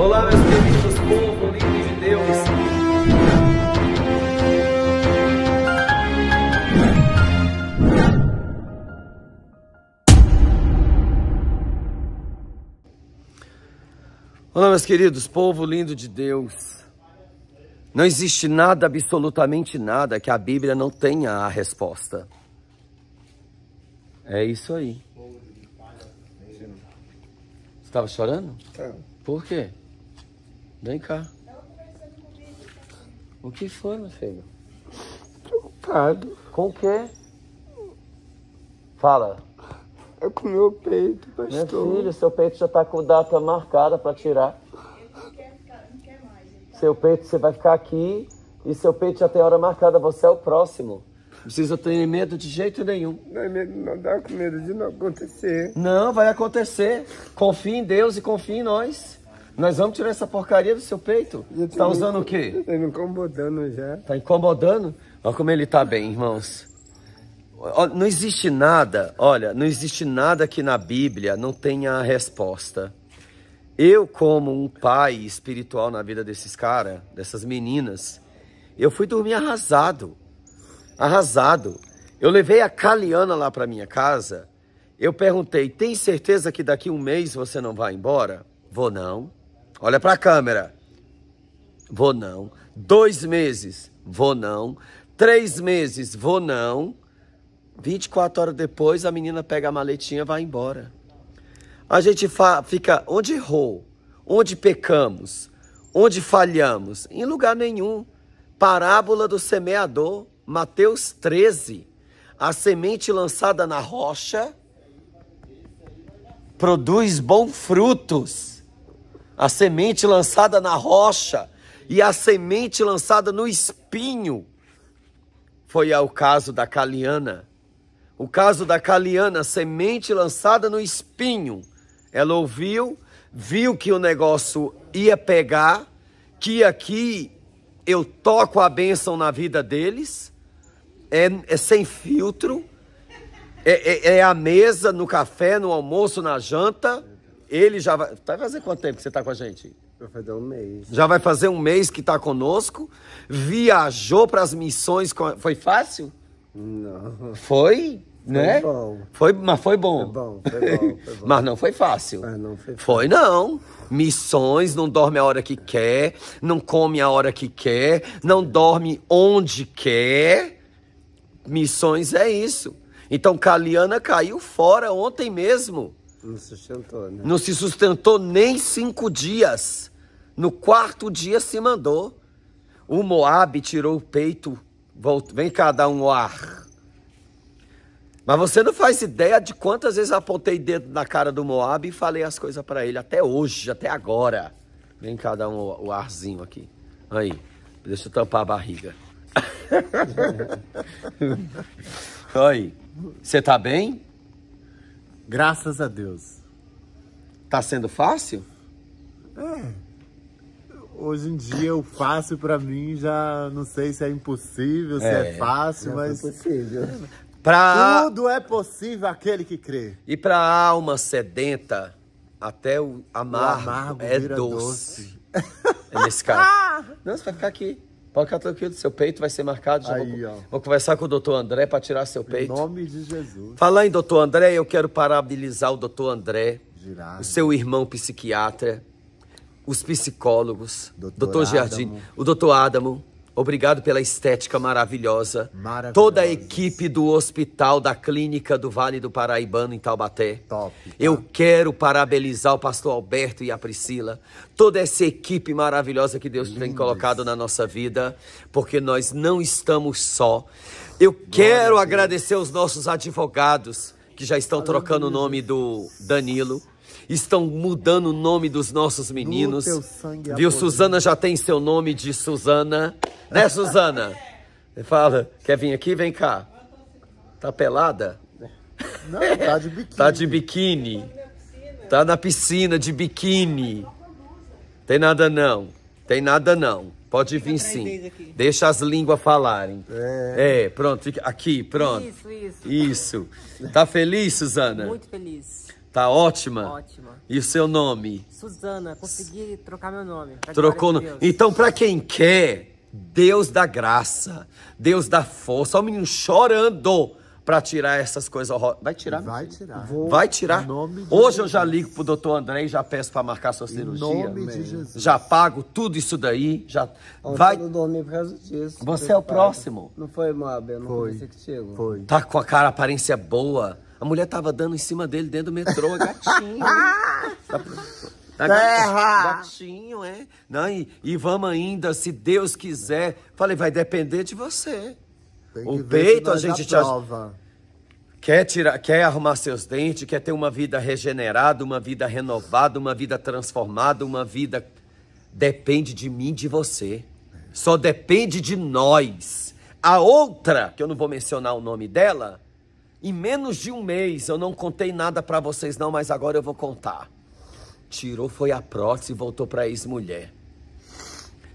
Olá, meus queridos povo lindo de Deus. Olá, meus queridos, povo lindo de Deus. Não existe nada, absolutamente nada, que a Bíblia não tenha a resposta. É isso aí. Você estava chorando? Por quê? Vem cá. O que foi, meu filho? Preocupado. Com o quê? Fala. É com o meu peito, pastor. Meu filho, seu peito já está com data marcada para tirar. Não quer ficar, não quer mais, Seu peito, você vai ficar aqui e seu peito já tem hora marcada, você é o próximo. Não precisa ter medo de jeito nenhum. Não, é medo, não dá com medo de não acontecer. Não, vai acontecer. Confie em Deus e confie em nós. Nós vamos tirar essa porcaria do seu peito. Está usando me, o quê? Tá incomodando já. Tá incomodando? Olha como ele tá bem, irmãos. Não existe nada, olha, não existe nada que na Bíblia não tenha a resposta. Eu, como um pai espiritual na vida desses caras, dessas meninas, eu fui dormir arrasado. Arrasado. Eu levei a Caliana lá para minha casa. Eu perguntei: tem certeza que daqui um mês você não vai embora? Vou não. Olha para a câmera. Vou não. Dois meses, vou não. Três meses, vou não. 24 horas depois, a menina pega a maletinha e vai embora. A gente fica onde errou, onde pecamos, onde falhamos? Em lugar nenhum. Parábola do semeador, Mateus 13. A semente lançada na rocha produz bons frutos a semente lançada na rocha e a semente lançada no espinho. Foi ao caso da Caliana. O caso da Caliana, semente lançada no espinho. Ela ouviu, viu que o negócio ia pegar, que aqui eu toco a bênção na vida deles, é, é sem filtro, é, é, é a mesa, no café, no almoço, na janta ele já vai. Vai fazer quanto tempo que você está com a gente? Vai fazer um mês. Já vai fazer um mês que está conosco. Viajou para as missões. Com... Foi fácil? Não. Foi? Né? Foi bom. Foi, mas foi bom. Foi bom, foi bom, foi bom. mas não foi fácil. Mas não foi, fácil. foi não. Missões, não dorme a hora que quer, não come a hora que quer, não dorme onde quer. Missões é isso. Então, Caliana caiu fora ontem mesmo. Não sustentou, né? Não se sustentou nem cinco dias. No quarto dia se mandou. O Moab tirou o peito. Volta, vem cá dar um ar. Mas você não faz ideia de quantas vezes apontei dedo na cara do Moab e falei as coisas para ele até hoje, até agora. Vem cá dar um, o arzinho aqui. Aí, deixa eu tampar a barriga. Aí, você tá bem? Graças a Deus. Tá sendo fácil? É. Hoje em dia o fácil para mim já não sei se é impossível, se é, é fácil, tá mas. Pra... Tudo é possível aquele que crê. E para a alma sedenta, até o amargo, o amargo é doce. doce. é nesse cara. Ah! Não, você vai ficar aqui. Pode ficar tranquilo, seu peito vai ser marcado. Já Aí, vou, vou, conversar com o doutor André para tirar seu peito. Em nome de Jesus. Falar em doutor André, eu quero parabenizar o doutor André, Girardi. o seu irmão psiquiatra, os psicólogos, doutor, doutor Jardim, o doutor Adamo, Obrigado pela estética maravilhosa. maravilhosa. Toda a equipe do hospital, da clínica do Vale do Paraibano em Taubaté. Top. Eu quero parabenizar o pastor Alberto e a Priscila. Toda essa equipe maravilhosa que Deus Lindos. tem colocado na nossa vida, porque nós não estamos só. Eu quero agradecer os nossos advogados que já estão trocando o nome do Danilo estão mudando o nome dos nossos meninos. Do Viu? Suzana já tem seu nome de Suzana. Né, Suzana? Fala, quer vir aqui? Vem cá. Tá pelada? Não, tá de biquíni. tá de biquíni. Tá na piscina de biquíni. Tem nada não. Tem nada não. Pode vir sim. Deixa as línguas falarem. É. é, pronto. Aqui, pronto. Isso, isso. Isso. Tá feliz, Suzana? Muito feliz. Tá ótima? Ótima. E o seu nome? Suzana, consegui trocar meu nome. Trocou nome. Então, para quem quer, Deus da graça, Deus da força. Olha o menino chorando para tirar essas coisas horrorosas. Vai tirar? Vai tirar. Vou Vai tirar. Hoje Jesus. eu já ligo pro doutor André e já peço para marcar sua cirurgia. Em nome de Jesus. Já pago tudo isso daí. Já... Ontem Vai... não dormi por causa disso. Você é o próximo. Não foi, Mabel não foi. conversei contigo. Foi. Tá com a cara, aparência boa. A mulher tava dando em cima dele dentro do metrô, gatinho. Ah! tá, tá Terra! Gatinho, é. Não, e, e vamos ainda, se Deus quiser. Falei, vai depender de você. o peito a gente te prova. Quer, tirar, quer arrumar seus dentes, quer ter uma vida regenerada, uma vida renovada, uma vida transformada, uma vida. Depende de mim, de você. Só depende de nós. A outra, que eu não vou mencionar o nome dela, em menos de um mês, eu não contei nada para vocês não, mas agora eu vou contar. Tirou, foi a prótese e voltou para ex-mulher.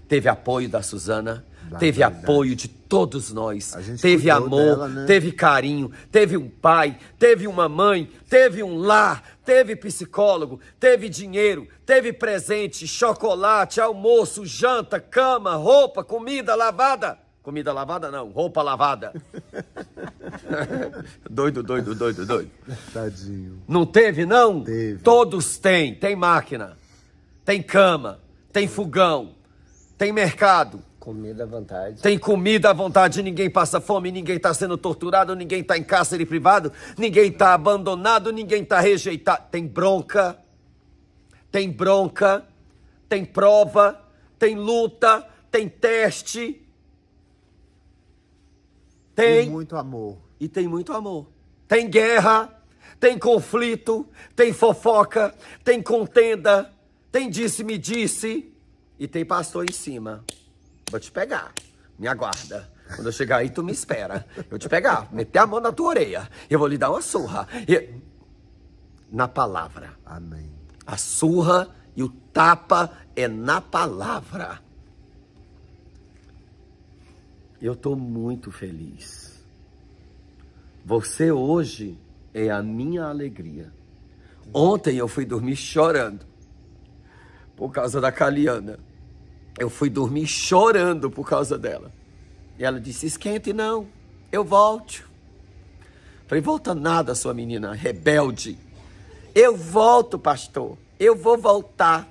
Teve apoio da Suzana, da teve verdade. Né? apoio de todos nós. Teve amor, dela, né? teve carinho, teve um pai, teve uma mãe, teve um lar, teve psicólogo, teve dinheiro, teve presente, chocolate, almoço, janta, cama, roupa, comida lavada. Comida lavada não, roupa lavada. doido, doido, doido, doido. Tadinho. Não teve, não? Teve. Todos têm. Tem máquina, tem cama, tem fogão, tem mercado. Comida à vontade. Tem comida à vontade, ninguém passa fome, ninguém está sendo torturado, ninguém está em cárcere privado, ninguém está abandonado, ninguém está rejeitado. Tem bronca, tem bronca, tem prova, tem luta, tem teste. Tem. E muito amor e tem muito amor. Tem guerra, tem conflito, tem fofoca, tem contenda, tem disse-me-disse e tem pastor em cima. Vou te pegar, me aguarda. Quando eu chegar aí, tu me espera. Eu te pegar, meter a mão na tua orelha. Eu vou lhe dar uma surra. E... Na palavra. Amém. A surra e o tapa é na palavra. Eu estou muito feliz você hoje é a minha alegria. Ontem eu fui dormir chorando por causa da Caliana. Eu fui dormir chorando por causa dela. E ela disse: esquente não, eu volto. Falei: volta nada, sua menina rebelde. Eu volto, pastor. Eu vou voltar.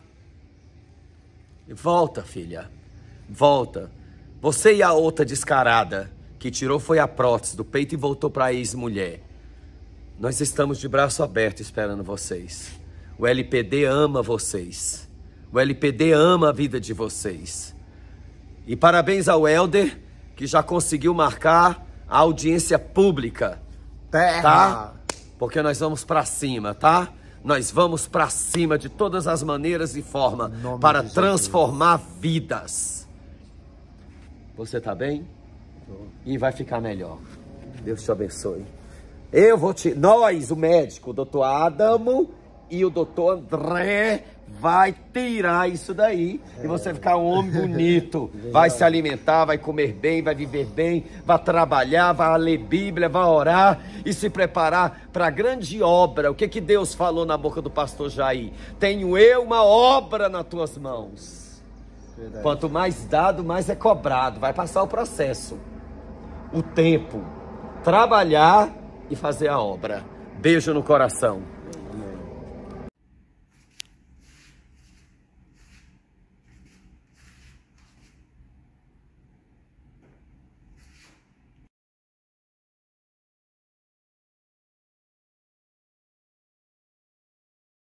Volta, filha. Volta. Você e a outra descarada que tirou foi a prótese do peito e voltou para a ex-mulher. Nós estamos de braço aberto esperando vocês. O LPD ama vocês. O LPD ama a vida de vocês. E parabéns ao Helder, que já conseguiu marcar a audiência pública. Terra. Tá? Porque nós vamos para cima, tá? Nós vamos para cima de todas as maneiras e formas para transformar vidas. Você tá bem? e vai ficar melhor. Deus te abençoe. Eu vou te. Nós, o médico, o doutor Adamo e o doutor André, vai tirar isso daí é. e você vai ficar um homem bonito. vai se alimentar, vai comer bem, vai viver bem, vai trabalhar, vai ler Bíblia, vai orar e se preparar para a grande obra. O que, que Deus falou na boca do pastor Jair? Tenho eu uma obra nas tuas mãos. Verdade. Quanto mais dado, mais é cobrado. Vai passar o processo o tempo, trabalhar e fazer a obra. Beijo no coração.